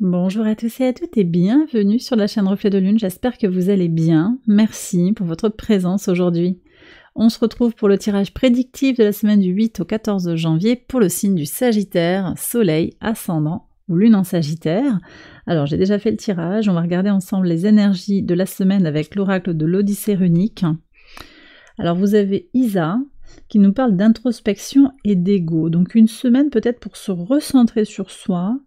Bonjour à tous et à toutes et bienvenue sur la chaîne Reflet de Lune, j'espère que vous allez bien. Merci pour votre présence aujourd'hui. On se retrouve pour le tirage prédictif de la semaine du 8 au 14 janvier pour le signe du Sagittaire, Soleil, Ascendant ou Lune en Sagittaire. Alors j'ai déjà fait le tirage, on va regarder ensemble les énergies de la semaine avec l'oracle de l'Odyssée runique. Alors vous avez Isa, qui nous parle d'introspection et d'ego. Donc une semaine peut-être pour se recentrer sur soi,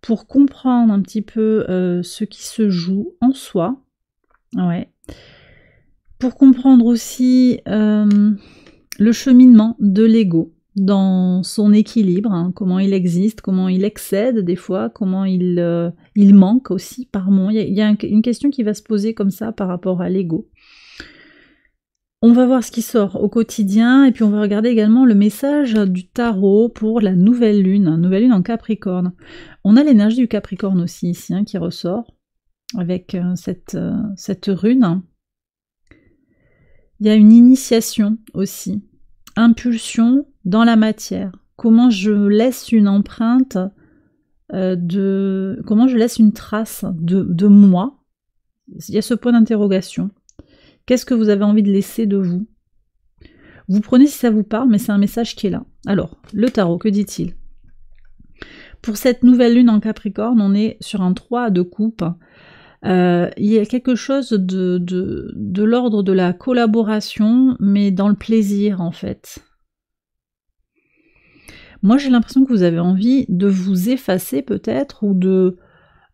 pour comprendre un petit peu euh, ce qui se joue en soi. Ouais. Pour comprendre aussi euh, le cheminement de l'ego dans son équilibre, hein, comment il existe, comment il excède des fois, comment il, euh, il manque aussi par moment. Il y a, une question qui va se poser comme ça par rapport à l'ego. On va voir ce qui sort au quotidien et puis on va regarder également le message du tarot pour la nouvelle lune, nouvelle lune en Capricorne. On a l'énergie du Capricorne aussi ici hein, qui ressort avec euh, cette, euh, cette rune. Il y a une initiation aussi, impulsion dans la matière. Comment je laisse une empreinte euh, de comment je laisse une trace de, de moi. Il y a ce point d'interrogation. Qu'est-ce que vous avez envie de laisser de vous Vous prenez si ça vous parle, mais c'est un message qui est là. Alors, le tarot, que dit-il Pour cette nouvelle lune en Capricorne, on est sur un 3 de coupe. Euh, il y a quelque chose de, de l'ordre de la collaboration, mais dans le plaisir en fait. Moi j'ai l'impression que vous avez envie de vous effacer peut-être ou de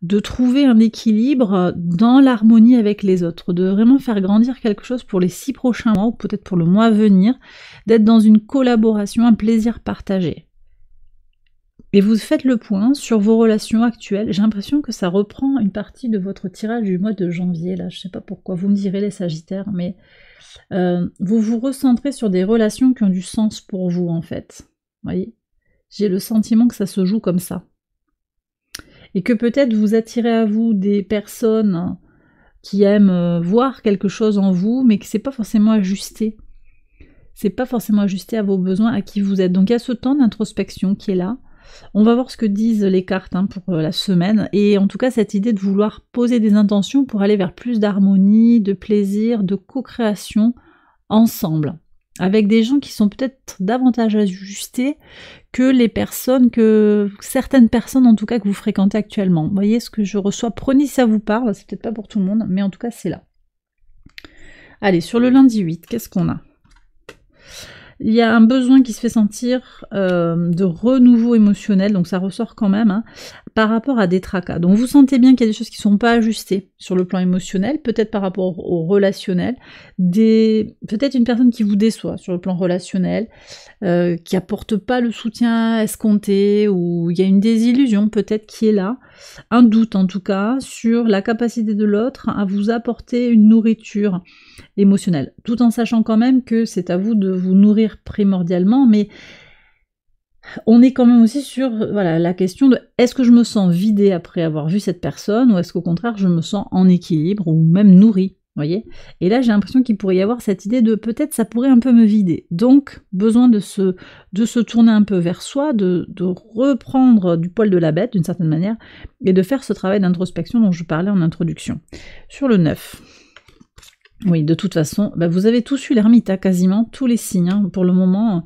de trouver un équilibre dans l'harmonie avec les autres, de vraiment faire grandir quelque chose pour les six prochains mois ou peut-être pour le mois à venir, d'être dans une collaboration, un plaisir partagé. Et vous faites le point sur vos relations actuelles. J'ai l'impression que ça reprend une partie de votre tirage du mois de janvier, là, je sais pas pourquoi, vous me direz les Sagittaires, mais euh, vous vous recentrez sur des relations qui ont du sens pour vous, en fait. Vous voyez J'ai le sentiment que ça se joue comme ça et que peut-être vous attirez à vous des personnes qui aiment euh, voir quelque chose en vous, mais que c'est pas forcément ajusté. C'est pas forcément ajusté à vos besoins, à qui vous êtes. Donc il y a ce temps d'introspection qui est là. On va voir ce que disent les cartes hein, pour euh, la semaine. Et en tout cas, cette idée de vouloir poser des intentions pour aller vers plus d'harmonie, de plaisir, de co-création ensemble avec des gens qui sont peut-être davantage ajustés que les personnes que certaines personnes en tout cas que vous fréquentez actuellement. Vous voyez ce que je reçois, prenez ça vous parle, c'est peut-être pas pour tout le monde, mais en tout cas c'est là. Allez, sur le lundi 8, qu'est-ce qu'on a il y a un besoin qui se fait sentir euh, de renouveau émotionnel, donc ça ressort quand même, hein, par rapport à des tracas. Donc vous sentez bien qu'il y a des choses qui ne sont pas ajustées sur le plan émotionnel, peut-être par rapport au relationnel, peut-être une personne qui vous déçoit sur le plan relationnel, euh, qui n'apporte pas le soutien escompté, ou il y a une désillusion peut-être qui est là, un doute en tout cas sur la capacité de l'autre à vous apporter une nourriture émotionnelle, tout en sachant quand même que c'est à vous de vous nourrir primordialement, mais on est quand même aussi sur voilà, la question de est-ce que je me sens vidé après avoir vu cette personne ou est-ce qu'au contraire je me sens en équilibre ou même nourri voyez Et là j'ai l'impression qu'il pourrait y avoir cette idée de peut-être ça pourrait un peu me vider. Donc besoin de se, de se tourner un peu vers soi, de, de reprendre du poil de la bête d'une certaine manière et de faire ce travail d'introspection dont je parlais en introduction. Sur le 9. Oui, de toute façon, bah, vous avez tous eu l'ermite, quasiment tous les signes hein, pour le moment.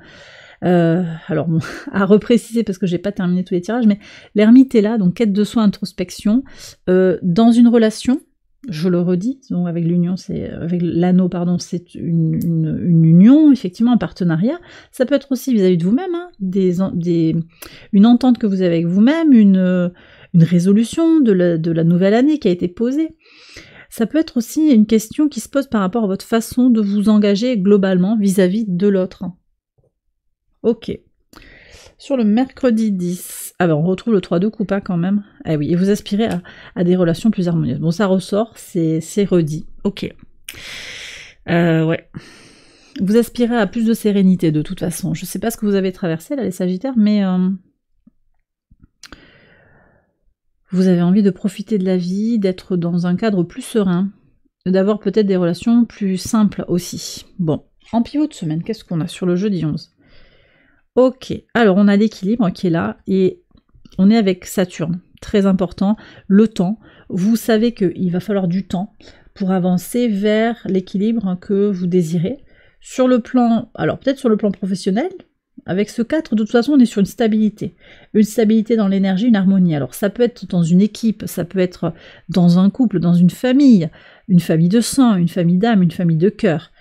Euh, alors, à repréciser parce que j'ai pas terminé tous les tirages, mais l'ermite est là, donc quête de soi, introspection, euh, dans une relation, je le redis, donc avec l'union, c'est avec l'anneau, pardon, c'est une, union, effectivement, un partenariat. Ça peut être aussi vis-à-vis de vous-même, hein, des, une entente que vous avez avec vous-même, une, résolution de la, nouvelle année qui a été posée. Ça peut être aussi une question qui se pose par rapport à votre façon de vous engager globalement vis-à-vis de l'autre. Ok. Sur le mercredi 10, ah ben on retrouve le 3 de coupe hein, quand même. Ah oui, et vous aspirez à, des relations plus harmonieuses. Bon, ça ressort, c'est redit. Ok. Euh, ouais. Vous aspirez à plus de sérénité de toute façon. Je ne sais pas ce que vous avez traversé là, les Sagittaires, mais euh, vous avez envie de profiter de la vie, d'être dans un cadre plus serein, d'avoir peut-être des relations plus simples aussi. Bon, en pivot de semaine, qu'est-ce qu'on a sur le jeudi 11 Ok, alors on a l'équilibre qui est là et on est avec Saturne. Très important, le temps. Vous savez qu'il va falloir du temps pour avancer vers l'équilibre que vous désirez. Sur le plan, alors peut-être sur le plan professionnel, avec ce 4, de toute façon, on est sur une stabilité. Une stabilité dans l'énergie, une harmonie. Alors, ça peut être dans une équipe, ça peut être dans un couple, dans une famille, une famille de sang, une famille d'âme, une famille de cœur.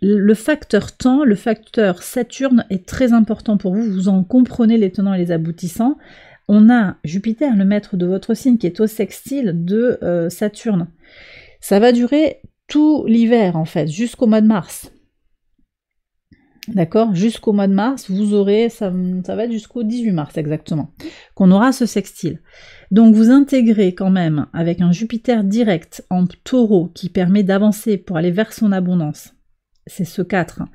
Le facteur temps, le facteur Saturne est très important pour vous. Vous en comprenez les tenants et les aboutissants. On a Jupiter, le maître de votre signe, qui est au sextile de euh, Saturne. Ça va durer tout l'hiver, en fait, jusqu'au mois de mars. D'accord Jusqu'au mois de mars, vous aurez, ça, va être jusqu'au 18 mars exactement, qu'on aura ce sextile. Donc vous intégrez quand même avec un Jupiter direct en taureau qui permet d'avancer pour aller vers son abondance. C'est ce 4. Hein.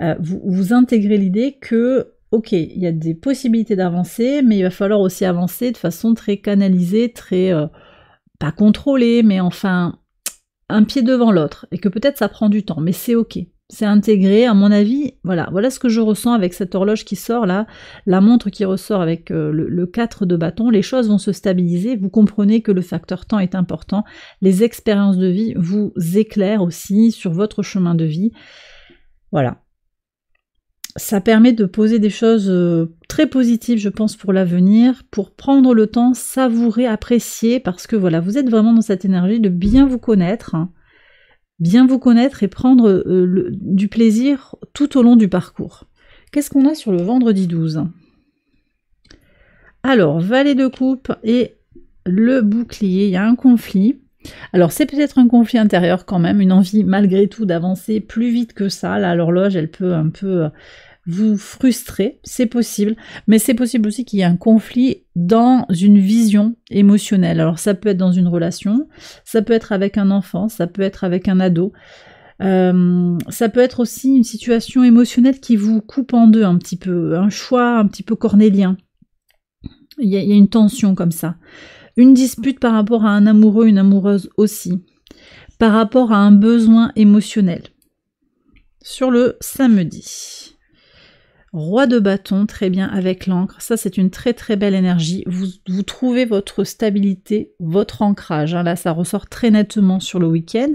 Euh, vous, intégrez l'idée que, ok, il y a des possibilités d'avancer, mais il va falloir aussi avancer de façon très canalisée, très, euh, pas contrôlée, mais enfin, un pied devant l'autre. Et que peut-être ça prend du temps, mais c'est ok c'est intégré, à mon avis. Voilà, voilà ce que je ressens avec cette horloge qui sort là, la montre qui ressort avec euh, le, 4 de bâton. Les choses vont se stabiliser. Vous comprenez que le facteur temps est important. Les expériences de vie vous éclairent aussi sur votre chemin de vie. Voilà. Ça permet de poser des choses euh, très positives, je pense, pour l'avenir, pour prendre le temps, savourer, apprécier, parce que voilà, vous êtes vraiment dans cette énergie de bien vous connaître. Hein bien vous connaître et prendre euh, du plaisir tout au long du parcours. Qu'est-ce qu'on a sur le vendredi 12 Alors, valet de coupe et le bouclier, il y a un conflit. Alors c'est peut-être un conflit intérieur quand même, une envie malgré tout d'avancer plus vite que ça. Là, l'horloge, elle peut un peu vous frustrer, c'est possible, mais c'est possible aussi qu'il y ait un conflit dans une vision émotionnelle. Alors ça peut être dans une relation, ça peut être avec un enfant, ça peut être avec un ado. Euh, ça peut être aussi une situation émotionnelle qui vous coupe en deux un petit peu, un choix un petit peu cornélien. il y a une tension comme ça. Une dispute par rapport à un amoureux, une amoureuse aussi. Par rapport à un besoin émotionnel. Sur le samedi. Roi de bâton, très bien avec l'encre. Ça, c'est une très très belle énergie. Vous, vous trouvez votre stabilité, votre ancrage. Hein, là, ça ressort très nettement sur le week-end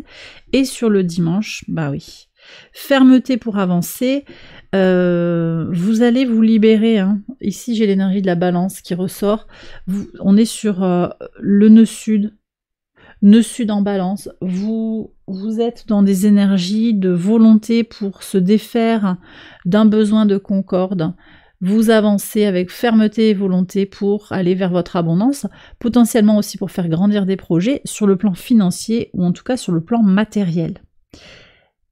et sur le dimanche. Bah oui. Fermeté pour avancer. Euh, vous allez vous libérer. Hein. Ici, j'ai l'énergie de la balance qui ressort. on est sur euh, le nœud sud, ne sud en balance, vous, vous êtes dans des énergies de volonté pour se défaire d'un besoin de concorde. Vous avancez avec fermeté et volonté pour aller vers votre abondance, potentiellement aussi pour faire grandir des projets sur le plan financier ou en tout cas sur le plan matériel.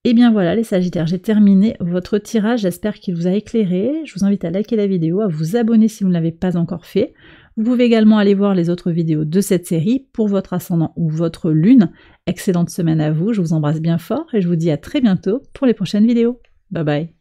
Et eh bien voilà les Sagittaires, j'ai terminé votre tirage, j'espère qu'il vous a éclairé. Je vous invite à liker la vidéo, à vous abonner si vous ne l'avez pas encore fait. Vous pouvez également aller voir les autres vidéos de cette série pour votre ascendant ou votre lune. Excellente semaine à vous, je vous embrasse bien fort et je vous dis à très bientôt pour les prochaines vidéos. Bye bye